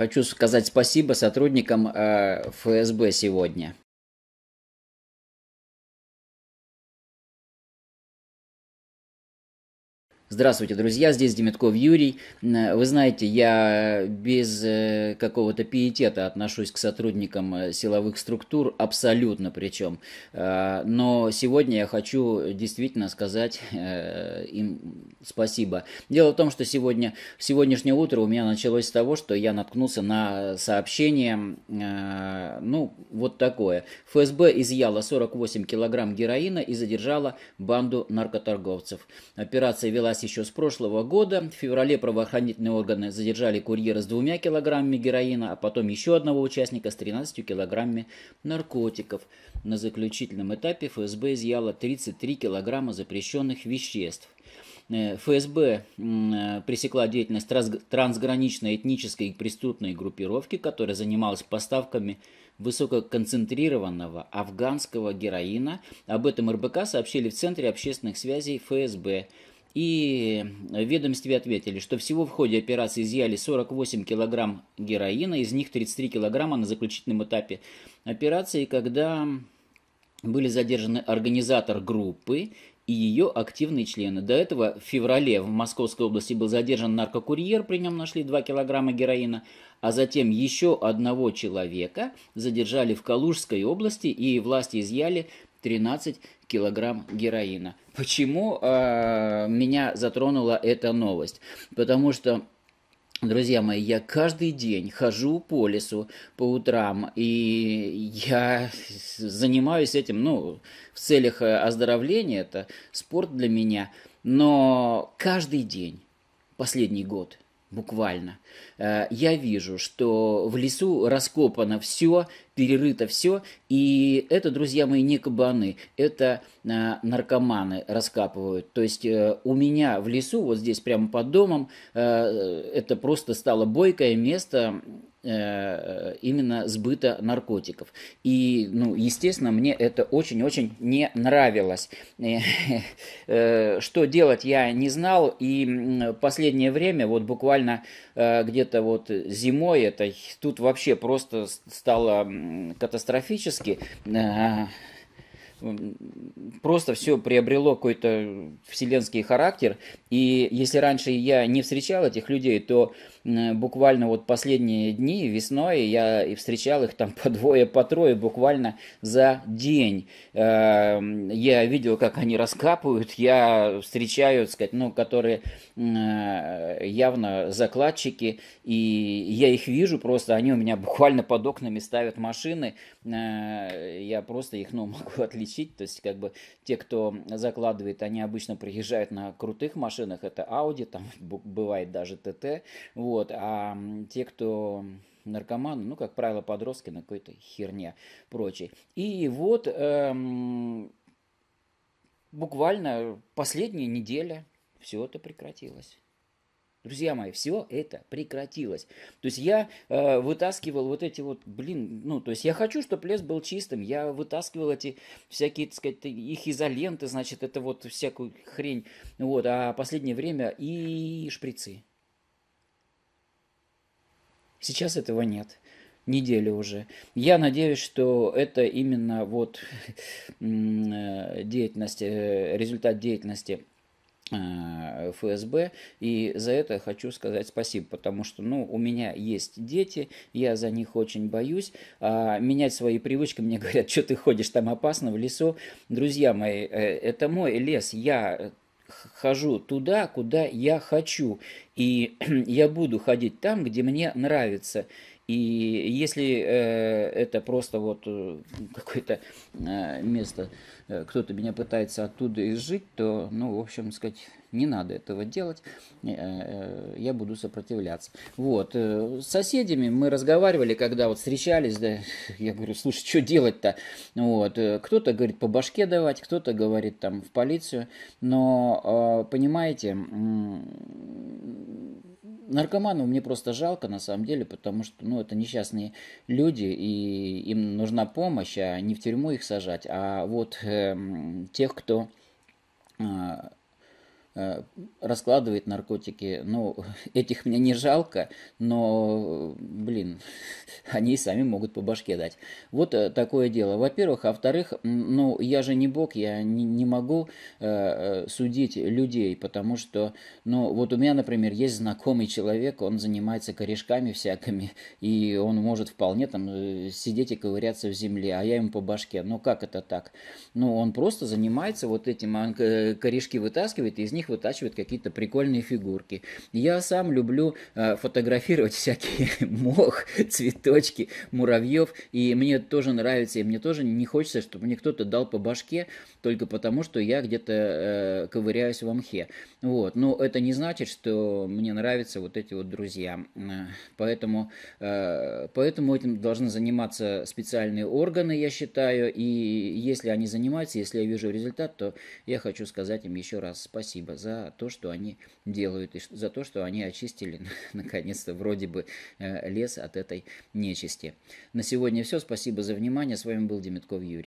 Хочу сказать спасибо сотрудникам э, ФСБ сегодня. Здравствуйте, друзья, здесь Демитков Юрий. Э, вы знаете, я без э, какого-то пиетета отношусь к сотрудникам э, силовых структур, абсолютно причем. Но сегодня я хочу действительно сказать им спасибо. Дело в том, что сегодня, сегодняшнее утро у меня началось с того, что я наткнулся на сообщение, ну, вот такое. ФСБ изъяла 48 килограмм героина и задержала банду наркоторговцев. Операция велась еще с прошлого года. В феврале правоохранительные органы задержали курьера с двумя килограммами героина, а потом еще одного участника с 13 килограммами наркотиков. На заключительном этапе ФСБ изъяло 33 килограмма запрещенных веществ. Э, ФСБ э, пресекла деятельность трансграничной этнической и преступной группировки, которая занималась поставками высококонцентрированного афганского героина. Об этом РБК сообщили в Центре общественных связей ФСБ. И в ведомстве ответили, что всего в ходе операции изъяли 48 килограмм героина, из них 33 килограмма на заключительном этапе операции, когда были задержаны организатор группы и ее активные члены. До этого в феврале в Московской области был задержан наркокурьер, при нем нашли 2 килограмма героина, а затем еще одного человека задержали в Калужской области и власти изъяли 13 килограмм героина. Почему э, меня затронула эта новость? Потому что Друзья мои, я каждый день хожу по лесу по утрам, и я занимаюсь этим, ну, в целях э, оздоровления, это спорт для меня, но каждый день, последний год – буквально. Э, я вижу, что в лесу раскопано все, перерыто все, и это, друзья мои, не кабаны, это э, наркоманы раскапывают. То есть э, у меня в лесу, вот здесь прямо под домом, это просто стало бойкое место, Э, именно сбыта наркотиков. И, ну, естественно, мне это очень-очень не нравилось. Э, э, что делать, я не знал, и последнее время, вот буквально где-то вот зимой, это тут вообще просто стало катастрофически просто все приобрело какой-то вселенский характер. И если раньше я не встречал этих людей, то буквально вот последние дни весной я и встречал их там по двое, по трое буквально за день. Эм, я видел, как они раскапывают, я встречаю, так сказать, ну, которые э, явно закладчики, и я их вижу просто, они у меня буквально под окнами ставят машины, э, я просто их, ну, могу отличить переносить. То есть, как бы те, кто закладывает, они обычно приезжают на крутых машинах, это Audi, там бывает даже ТТ. Вот, а те, кто наркоманы, ну, как правило, подростки на какой-то херне прочей. И вот эм, буквально последняя неделя все это прекратилось. Друзья мои, все это прекратилось. То есть я э, вытаскивал вот эти вот, блин, ну, то есть я хочу, чтобы лес был чистым. Я вытаскивал эти всякие, так сказать, их изоленты, значит, это вот всякую хрень. Вот, а последнее время и шприцы. Сейчас этого нет. Неделю уже. Я надеюсь, что это именно вот э, деятельность, э, результат деятельности а, ФСБ, и за это хочу сказать спасибо, потому что, ну, у меня есть дети, я за них очень боюсь, а, менять свои привычки, мне говорят, что ты ходишь там опасно в лесу, друзья мои, э, это мой лес, я хожу туда, куда я хочу, и я буду ходить там, где мне нравится, и если э, это просто вот э, какое-то э, место Э, кто-то меня пытается оттуда изжить, то, ну, в общем, сказать, не надо этого делать, э, э, я буду сопротивляться. Вот, с соседями мы разговаривали, когда вот встречались, да, я говорю, слушай, что делать-то? Вот, кто-то говорит по башке давать, кто-то говорит там в полицию, но, понимаете, наркоманов мне просто жалко на самом деле, потому что, ну, это несчастные люди, и им нужна помощь, а не в тюрьму их сажать, а вот тех, кто а, Э, раскладывает наркотики. Ну, этих мне не жалко, но, блин, они и сами могут по башке дать. Вот э, такое дело. Во-первых, а во-вторых, ну, я же не бог, я не, не могу э, э, судить людей, потому что, ну, вот у меня, например, есть знакомый человек, он занимается корешками всякими, и он может вполне там сидеть и ковыряться в земле, а я ему по башке. Ну, как это так? Ну, он просто занимается вот этим, он корешки вытаскивает, и из них них вытачивают какие-то прикольные фигурки. Я сам люблю э, фотографировать всякие мох, цветочки, муравьев, и мне тоже нравится, и мне тоже не хочется, чтобы мне кто-то дал по башке только потому, что я где-то э, ковыряюсь во мхе. Вот. Но это не значит, что мне нравятся вот эти вот друзья. Э, поэтому, э, поэтому этим должны заниматься специальные органы, я считаю, и если они занимаются, если я вижу результат, то я хочу сказать им еще раз спасибо спасибо за то, что они делают, и за то, что они очистили, наконец-то, вроде бы, э, лес от этой нечисти. На сегодня все. Спасибо за внимание. С вами был Демитков Юрий.